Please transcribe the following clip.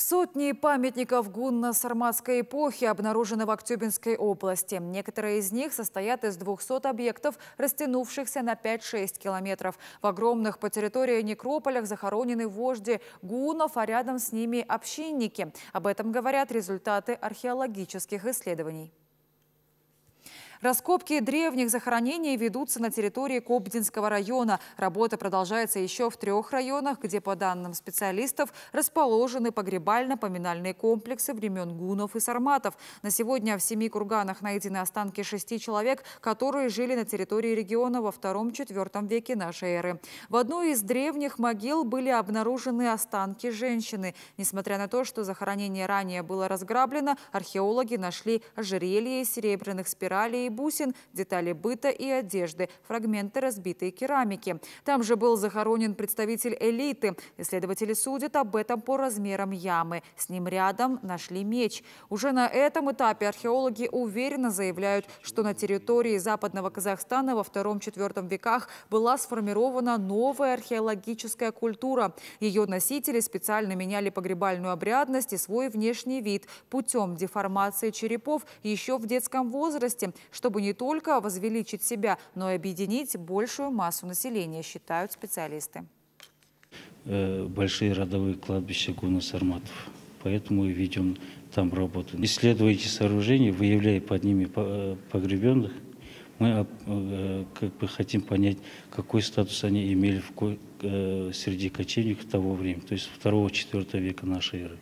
Сотни памятников гунно-сарматской эпохи обнаружены в Актюбинской области. Некоторые из них состоят из 200 объектов, растянувшихся на 5-6 километров. В огромных по территории некрополях захоронены вожди гунов, а рядом с ними общинники. Об этом говорят результаты археологических исследований. Раскопки древних захоронений ведутся на территории Кобдинского района. Работа продолжается еще в трех районах, где, по данным специалистов, расположены погребально-поминальные комплексы времен гунов и сарматов. На сегодня в семи курганах найдены останки шести человек, которые жили на территории региона во II-IV веке нашей эры. В одной из древних могил были обнаружены останки женщины. Несмотря на то, что захоронение ранее было разграблено, археологи нашли ожерелье серебряных спиралей бусин, детали быта и одежды, фрагменты разбитой керамики. Там же был захоронен представитель элиты. Исследователи судят об этом по размерам ямы. С ним рядом нашли меч. Уже на этом этапе археологи уверенно заявляют, что на территории западного Казахстана во II-IV веках была сформирована новая археологическая культура. Ее носители специально меняли погребальную обрядность и свой внешний вид путем деформации черепов еще в детском возрасте, чтобы не только возвеличить себя, но и объединить большую массу населения, считают специалисты. Э, большие родовые кладбища гунус арматов. Поэтому и ведем там работу. Исследуя эти сооружения, выявляя под ними э, погребенных, мы э, как бы хотим понять, какой статус они имели в, среди кочевников того времени, то есть 2-4 века нашей эры.